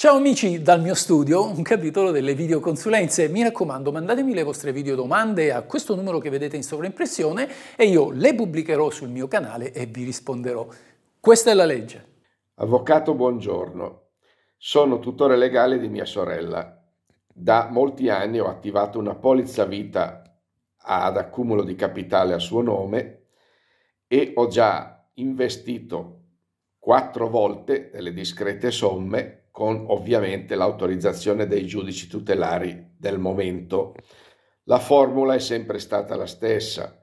Ciao amici dal mio studio, un capitolo delle videoconsulenze. Mi raccomando, mandatemi le vostre videodomande a questo numero che vedete in sovraimpressione e io le pubblicherò sul mio canale e vi risponderò. Questa è la legge. Avvocato, buongiorno. Sono tutore legale di mia sorella. Da molti anni ho attivato una polizza vita ad accumulo di capitale a suo nome e ho già investito quattro volte delle discrete somme con ovviamente l'autorizzazione dei giudici tutelari del momento. La formula è sempre stata la stessa,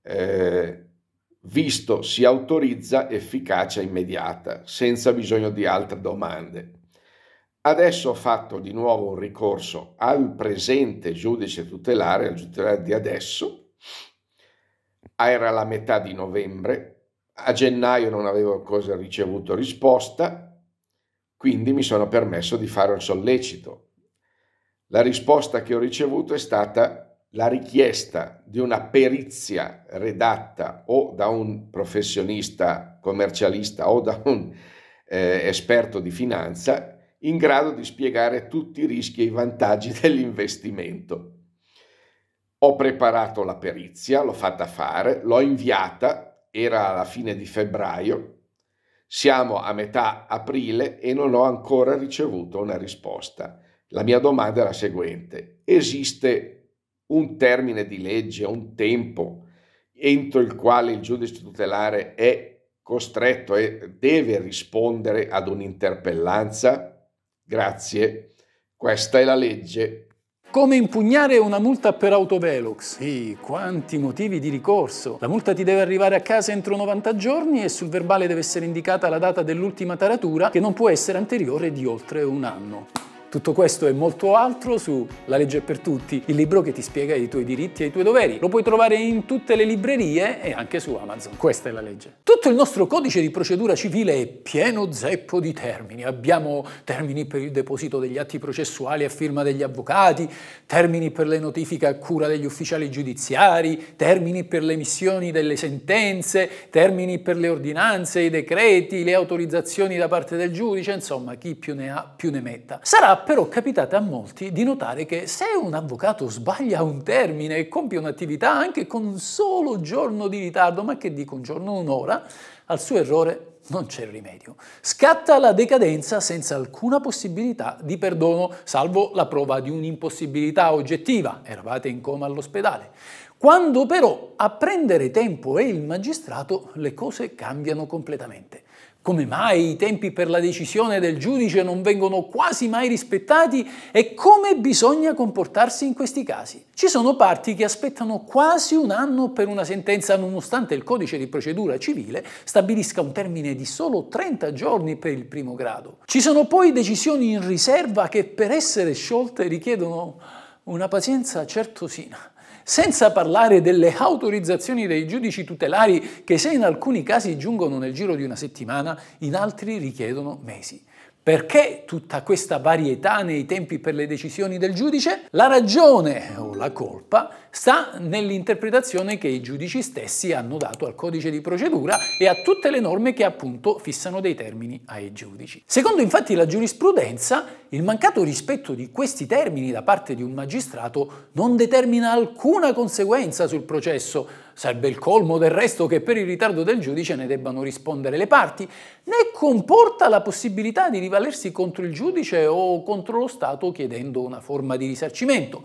eh, visto si autorizza efficacia immediata, senza bisogno di altre domande. Adesso ho fatto di nuovo un ricorso al presente giudice tutelare, al tutelare di adesso, era la metà di novembre, a gennaio non avevo ancora ricevuto risposta, quindi mi sono permesso di fare un sollecito. La risposta che ho ricevuto è stata la richiesta di una perizia redatta o da un professionista commercialista o da un eh, esperto di finanza in grado di spiegare tutti i rischi e i vantaggi dell'investimento. Ho preparato la perizia, l'ho fatta fare, l'ho inviata, era alla fine di febbraio, siamo a metà aprile e non ho ancora ricevuto una risposta. La mia domanda è la seguente. Esiste un termine di legge, un tempo entro il quale il giudice tutelare è costretto e deve rispondere ad un'interpellanza? Grazie. Questa è la legge come impugnare una multa per autovelox? Sì, quanti motivi di ricorso. La multa ti deve arrivare a casa entro 90 giorni e sul verbale deve essere indicata la data dell'ultima taratura che non può essere anteriore di oltre un anno. Tutto questo e molto altro su La legge per tutti, il libro che ti spiega i tuoi diritti e i tuoi doveri. Lo puoi trovare in tutte le librerie e anche su Amazon. Questa è la legge. Tutto il nostro codice di procedura civile è pieno zeppo di termini. Abbiamo termini per il deposito degli atti processuali a firma degli avvocati, termini per le notifiche a cura degli ufficiali giudiziari, termini per le emissioni delle sentenze, termini per le ordinanze, i decreti, le autorizzazioni da parte del giudice, insomma chi più ne ha più ne metta. Sarà però capitate a molti di notare che se un avvocato sbaglia un termine e compie un'attività anche con un solo giorno di ritardo, ma che dico un giorno, un'ora, al suo errore non c'è rimedio. Scatta la decadenza senza alcuna possibilità di perdono, salvo la prova di un'impossibilità oggettiva, eravate in coma all'ospedale. Quando però a prendere tempo è il magistrato, le cose cambiano completamente. Come mai i tempi per la decisione del giudice non vengono quasi mai rispettati e come bisogna comportarsi in questi casi? Ci sono parti che aspettano quasi un anno per una sentenza nonostante il codice di procedura civile stabilisca un termine di solo 30 giorni per il primo grado. Ci sono poi decisioni in riserva che per essere sciolte richiedono una pazienza certosina senza parlare delle autorizzazioni dei giudici tutelari che se in alcuni casi giungono nel giro di una settimana, in altri richiedono mesi. Perché tutta questa varietà nei tempi per le decisioni del giudice? La ragione o la colpa sta nell'interpretazione che i giudici stessi hanno dato al codice di procedura e a tutte le norme che appunto fissano dei termini ai giudici. Secondo infatti la giurisprudenza, il mancato rispetto di questi termini da parte di un magistrato non determina alcuna conseguenza sul processo, Sarebbe il colmo del resto che per il ritardo del giudice ne debbano rispondere le parti, né comporta la possibilità di rivalersi contro il giudice o contro lo Stato chiedendo una forma di risarcimento.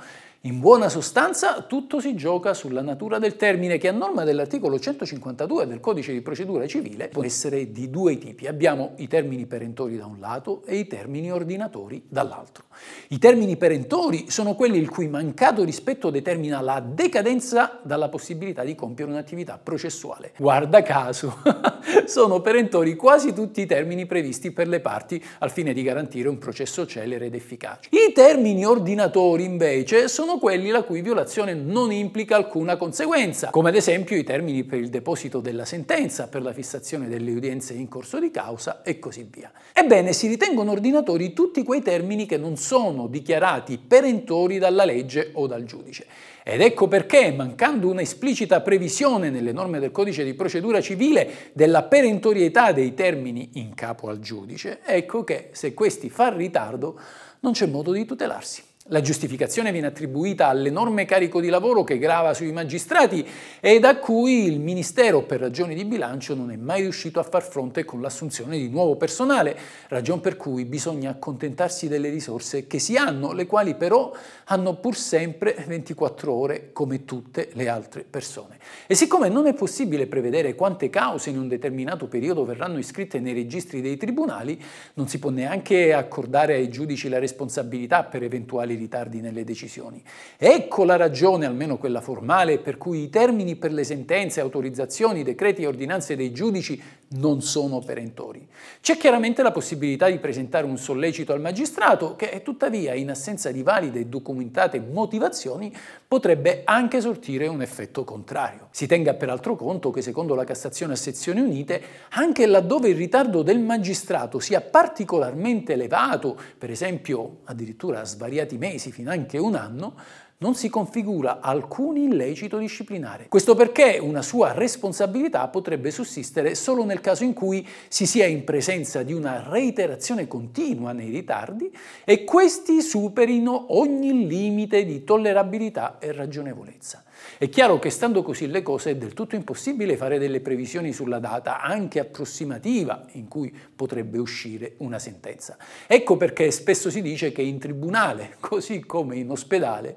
In buona sostanza tutto si gioca sulla natura del termine che a norma dell'articolo 152 del codice di procedura civile può essere di due tipi. Abbiamo i termini perentori da un lato e i termini ordinatori dall'altro. I termini perentori sono quelli il cui mancato rispetto determina la decadenza dalla possibilità di compiere un'attività processuale. Guarda caso, sono perentori quasi tutti i termini previsti per le parti al fine di garantire un processo celere ed efficace. I termini ordinatori invece sono sono quelli la cui violazione non implica alcuna conseguenza, come ad esempio i termini per il deposito della sentenza, per la fissazione delle udienze in corso di causa e così via. Ebbene, si ritengono ordinatori tutti quei termini che non sono dichiarati perentori dalla legge o dal giudice. Ed ecco perché, mancando una esplicita previsione nelle norme del codice di procedura civile della perentorietà dei termini in capo al giudice, ecco che se questi fa ritardo non c'è modo di tutelarsi. La giustificazione viene attribuita all'enorme carico di lavoro che grava sui magistrati e da cui il Ministero per ragioni di bilancio non è mai riuscito a far fronte con l'assunzione di nuovo personale, ragion per cui bisogna accontentarsi delle risorse che si hanno, le quali però hanno pur sempre 24 ore come tutte le altre persone. E siccome non è possibile prevedere quante cause in un determinato periodo verranno iscritte nei registri dei tribunali, non si può neanche accordare ai giudici la responsabilità per eventuali i ritardi nelle decisioni. Ecco la ragione, almeno quella formale, per cui i termini per le sentenze, autorizzazioni, decreti e ordinanze dei giudici non sono perentori. C'è chiaramente la possibilità di presentare un sollecito al magistrato che tuttavia in assenza di valide e documentate motivazioni potrebbe anche sortire un effetto contrario. Si tenga peraltro conto che secondo la Cassazione a sezioni unite anche laddove il ritardo del magistrato sia particolarmente elevato, per esempio addirittura svariati mesi, fino anche un anno, non si configura alcun illecito disciplinare. Questo perché una sua responsabilità potrebbe sussistere solo nel caso in cui si sia in presenza di una reiterazione continua nei ritardi e questi superino ogni limite di tollerabilità e ragionevolezza. È chiaro che stando così le cose è del tutto impossibile fare delle previsioni sulla data, anche approssimativa, in cui potrebbe uscire una sentenza. Ecco perché spesso si dice che in tribunale, così come in ospedale,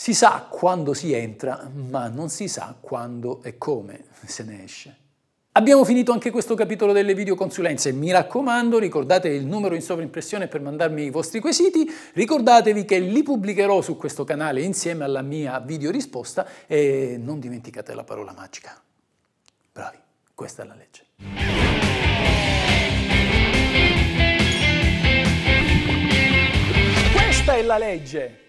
si sa quando si entra, ma non si sa quando e come se ne esce. Abbiamo finito anche questo capitolo delle videoconsulenze. Mi raccomando, ricordate il numero in sovrimpressione per mandarmi i vostri quesiti. Ricordatevi che li pubblicherò su questo canale insieme alla mia videorisposta e non dimenticate la parola magica. Bravi, questa è la legge. Questa è la legge!